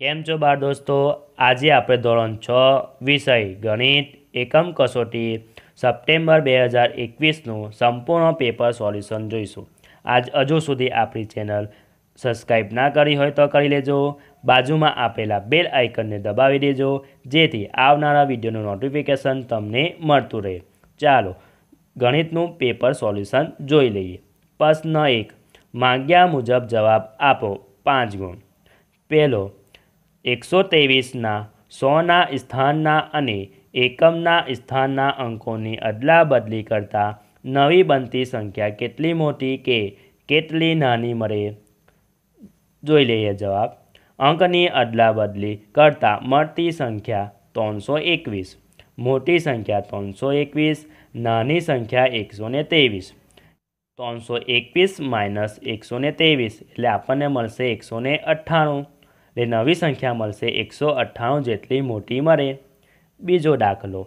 કેમ છો બાળ દોસ્તો આજે આપણે ધોરણ છ વિષય ગણિત એકમ કસોટી સપ્ટેમ્બર બે હજાર એકવીસનું સંપૂર્ણ પેપર સોલ્યુશન જોઈશું આજ હજુ સુધી આપણી ચેનલ સબસ્ક્રાઈબ ના કરી હોય તો કરી લેજો બાજુમાં આપેલા બેલ આઇકનને દબાવી દેજો જેથી આવનારા વિડીયોનું નોટિફિકેશન તમને મળતું રહે ચાલો ગણિતનું પેપર સોલ્યુશન જોઈ લઈએ પ્રશ્ન એક માંગ્યા મુજબ જવાબ આપો પાંચ ગુણ પહેલો એકસો ત્રેવીસના સોના સ્થાનના અને એકમના સ્થાનના અંકોની અદલા બદલી કરતાં નવી બનતી સંખ્યા કેટલી મોટી કે કેટલી નાની મળે જોઈ લઈએ જવાબ અંકની અદલાબદલી કરતાં મળતી સંખ્યા ત્રણસો એકવીસ મોટી સંખ્યા ત્રણસો એકવીસ નાની સંખ્યા એકસો ને ત્રેવીસ ત્રણસો એકવીસ માઇનસ એકસો ને ત્રેવીસ એટલે આપણને મળશે એકસો ને અઠ્ઠાણું એટલે નવી સંખ્યા મળશે એકસો અઠ્ઠાણું જેટલી મોટી મળે બીજો દાખલો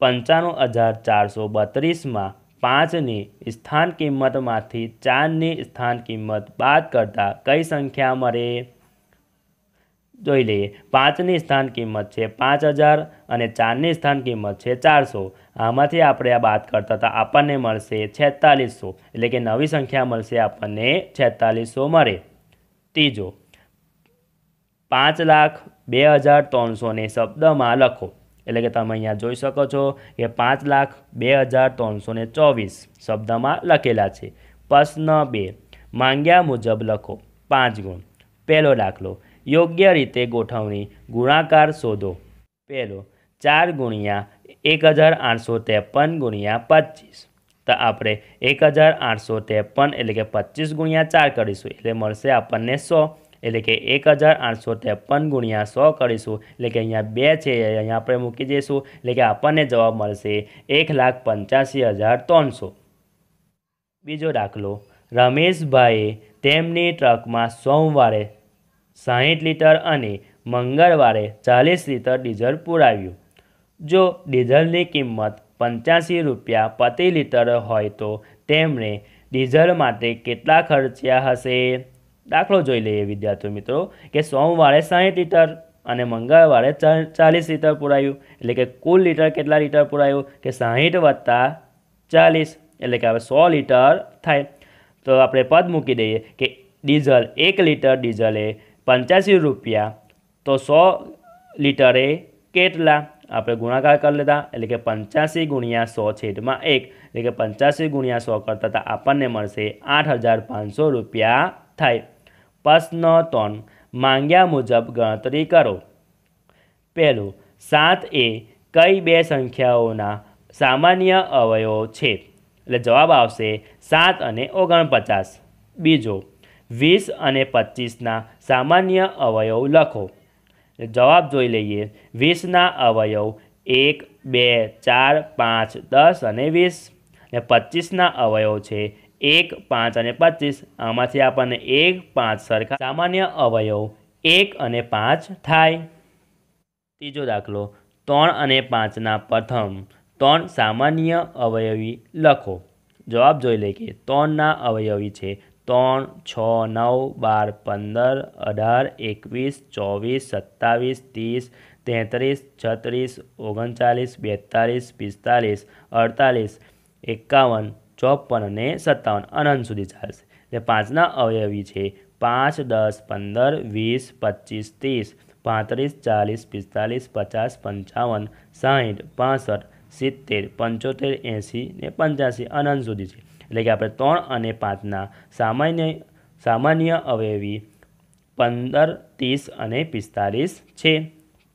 પંચાણું હજાર ચારસો બત્રીસમાં પાંચની સ્થાન કિંમતમાંથી ચારની સ્થાન કિંમત બાદ કરતાં કઈ સંખ્યા મળે જોઈ લઈએ પાંચની સ્થાન કિંમત છે પાંચ હજાર અને ચારની સ્થાન કિંમત છે ચારસો આમાંથી આપણે આ વાત કરતા હતા આપણને મળશે છેતાલીસો એટલે કે નવી સંખ્યા મળશે આપણને છેતાલીસો મળે ત્રીજો પાંચ લાખ બે હજાર ત્રણસોને શબ્દમાં લખો એટલે કે તમે અહીંયા જોઈ શકો છો કે પાંચ લાખ બે હજાર ત્રણસોને ચોવીસ શબ્દમાં લખેલા છે પ્રશ્ન બે માંગ્યા મુજબ લખો પાંચ ગુણ પહેલો દાખલો યોગ્ય રીતે ગોઠવણી ગુણાકાર શોધો પહેલો ચાર ગુણ્યા એક હજાર આઠસો ત્રેપન ગુણ્યા પચીસ તો આપણે એક હજાર આઠસો ત્રેપન એટલે કે પચીસ ગુણ્યા ચાર કરીશું એટલે મળશે આપણને સો એટલે કે એક હજાર આઠસો ત્રેપન ગુણ્યા સો કરીશું એટલે કે અહીંયા બે છે અહીંયા આપણે મૂકી દઈશું એટલે કે આપણને જવાબ મળશે એક લાખ પંચ્યાસી હજાર ત્રણસો બીજો દાખલો રમેશભાઈએ તેમની ટ્રકમાં સોમવારે સાહીઠ લીટર અને મંગળવારે ચાલીસ લીટર ડીઝલ પુરાવ્યું જો ડીઝલની કિંમત પંચ્યાસી રૂપિયા પ્રતિ લીટર હોય તો તેમણે ડીઝલ માટે કેટલા ખર્ચ્યા હશે દાખલો જોઈ લઈએ વિદ્યાર્થી મિત્રો કે સોમવારે સાહીઠ લીટર અને મંગળવારે ચાલીસ લીટર પુરાયું એટલે કે કુલ લીટર કેટલા લીટર પુરાયું કે સાહીઠ વત્તા ચાલીસ એટલે કે હવે સો લીટર થાય તો આપણે પદ મૂકી દઈએ કે ડીઝલ એક લીટર ડીઝલે પંચ્યાસી રૂપિયા તો સો લીટરે કેટલા આપણે ગુણાકાર કરી લેતા એટલે કે પંચ્યાસી ગુણ્યા સો છેદમાં એક એટલે કે પંચ્યાસી ગુણ્યા સો કરતા તો આપણને મળશે આઠ હજાર પાંચસો રૂપિયા થાય પ્રશ્ન ત્રણ માંગ્યા મુજબ ગણતરી કરો પહેલું સાત એ કઈ બે સંખ્યાઓના સામાન્ય અવયવો છે એટલે જવાબ આવશે સાત અને ઓગણપચાસ બીજો વીસ અને પચીસના સામાન્ય અવયવ લખો જવાબ જોઈ લઈએ વીસના અવયવ એક બે ચાર પાંચ દસ અને વીસ ને પચીસના અવયવ છે એક પાંચ અને પચીસ આમાંથી આપણને એક પાંચ સરખા સામાન્ય અવયવ એક અને પાંચ થાય ત્રીજો દાખલો ત્રણ અને પાંચના પ્રથમ ત્રણ સામાન્ય અવયવી લખો જવાબ જોઈ લઈએ કે ત્રણના અવયવી છે ત્રણ છ નવ બાર પંદર અઢાર એકવીસ ચોવીસ સત્તાવીસ ત્રીસ તેત્રીસ છત્રીસ ઓગણચાલીસ બેતાલીસ પિસ્તાલીસ અડતાલીસ એકાવન ચોપન અને સત્તાવન અનંત સુધી ચાલશે એટલે પાંચના અવયવી છે પાંચ દસ પંદર વીસ પચીસ ત્રીસ પાંત્રીસ ચાલીસ પિસ્તાલીસ પચાસ પંચાવન સાહીઠ પાસઠ સિત્તેર પંચોતેર એંસી ને પંચ્યાસી અનંત સુધી છે એટલે કે આપણે ત્રણ અને પાંચના સામાન્ય સામાન્ય અવયવી પંદર ત્રીસ અને પિસ્તાલીસ છે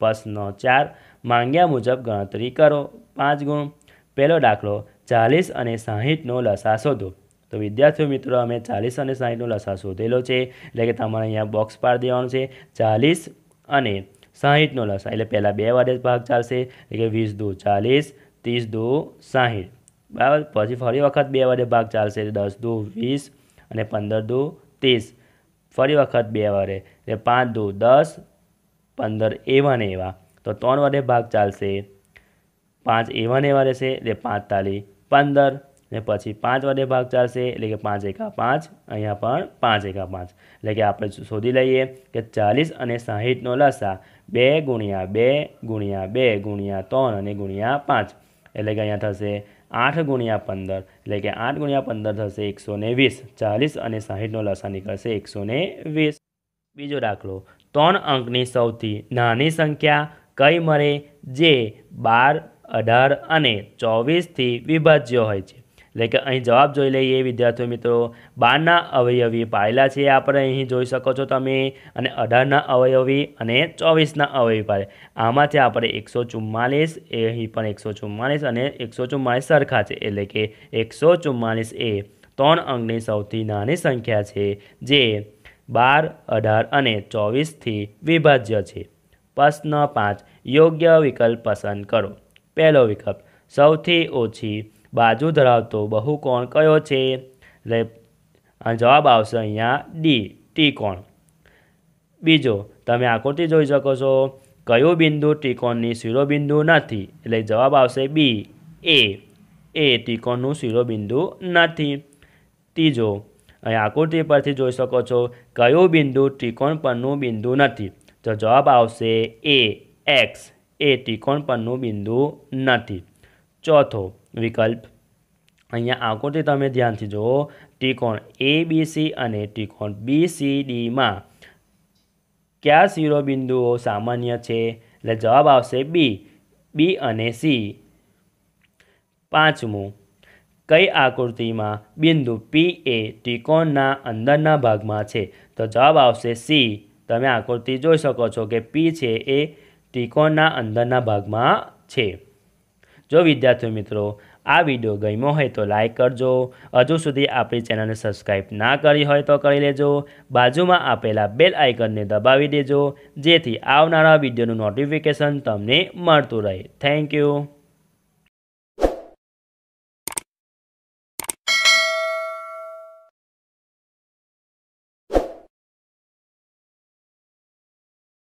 પ્રશ્ન ચાર માંગ્યા મુજબ ગણતરી કરો પાંચ ગુણ પહેલો દાખલો ચાલીસ અને સાહીઠનો લસા શોધો તો વિદ્યાર્થીઓ મિત્રો અમે ચાલીસ અને સાહીઠનો લસા શોધેલો છે એટલે કે તમારે અહીંયા બોક્સ પાર દેવાનું છે ચાલીસ અને સાહીઠનો લસા એટલે પહેલાં બે વડે ભાગ ચાલશે એટલે કે વીસ દો ચાલીસ ત્રીસ દો સાહીઠ બરાબર પછી ફરી વખત બે વડે ભાગ ચાલશે દસ દો વીસ અને પંદર દો ત્રીસ ફરી વખત બે વડે એટલે પાંચ દો દસ પંદર એવા ને એવા તો ત્રણ વડે ભાગ ચાલશે પાંચ એવા ને એવા રહેશે એટલે પાંચતાલીસ પંદર ને પછી પાંચ વડે ભાગ ચાલશે એટલે કે પાંચ એકા પાંચ અહીંયા પણ પાંચ એકા પાંચ એટલે કે આપણે શોધી લઈએ કે ચાલીસ અને સાહીઠનો લસા બે ગુણ્યા બે ગુણ્યા બે ગુણ્યા ત્રણ અને ગુણ્યા પાંચ એટલે કે અહીંયા થશે આઠ ગુણ્યા પંદર એટલે કે આઠ ગુણ્યા પંદર થશે એકસો ને વીસ ચાલીસ અને સાહીઠનો લસા નીકળશે એકસો ને વીસ બીજો દાખલો ત્રણ અંકની સૌથી નાની સંખ્યા કઈ મળે જે બાર અઢાર અને ચોવીસથી વિભાજ્ય હોય છે એટલે કે અહીં જવાબ જોઈ લઈએ વિદ્યાર્થીઓ મિત્રો બારના અવયવી પાડેલા છે આપણે અહીં જોઈ શકો છો તમે અને અઢારના અવયવી અને ચોવીસના અવયવી પાડે આમાંથી આપણે એકસો ચુમ્માલીસ એ અહીં પણ એકસો ચુમ્માલીસ અને એકસો ચુમ્માલીસ સરખા છે એટલે કે એકસો ચુમ્માલીસ એ ત્રણ અંગની સૌથી નાની સંખ્યા છે જે બાર અઢાર અને ચોવીસથી વિભાજ્ય છે પ્રશ્ન પાંચ યોગ્ય વિકલ્પ પસંદ કરો પહેલો વિકલ્પ સૌથી ઓછી બાજુ ધરાવતો બહુકોણ કયો છે એટલે જવાબ આવશે અહીંયા ડી ત્રિકોણ બીજો તમે આકૃતિ જોઈ શકો છો કયું બિંદુ ત્રિકોણની શિરોબિંદુ નથી એટલે જવાબ આવશે બી એ એ ટ્રિકોણનું શિરોબિંદુ નથી ત્રીજો અહીં આકૃતિ પરથી જોઈ શકો છો કયું બિંદુ ત્રિકોણ પરનું બિંદુ નથી તો જવાબ આવશે એ એક્સ એ ત્રિકોણ પરનું બિંદુ નથી ચોથો વિકલ્પ અહીંયા આકૃતિ તમે ધ્યાનથી જુઓ ત્રિકોણ એ બી સી અને ત્રિકોણ બી સી ડીમાં કયા શિરોબિંદુઓ સામાન્ય છે એટલે જવાબ આવશે બી બી અને સી પાંચમું કઈ આકૃતિમાં બિંદુ પી એ ત્રિકોણના અંદરના ભાગમાં છે તો જવાબ આવશે સી તમે આકૃતિ જોઈ શકો છો કે પી છે એ ત્રિકોણના અંદરના ભાગમાં છે જો વિદ્યાર્થીઓ મિત્રો આ વિડીયો ગમ્યો હોય તો લાઇક કરજો હજુ સુધી આપણી ચેનલને સબસ્ક્રાઈબ ના કરી હોય તો કરી લેજો બાજુમાં આપેલા બેલ આઇકનને દબાવી દેજો જેથી આવનારા વિડીયોનું નોટિફિકેશન તમને મળતું રહે થેન્ક યુ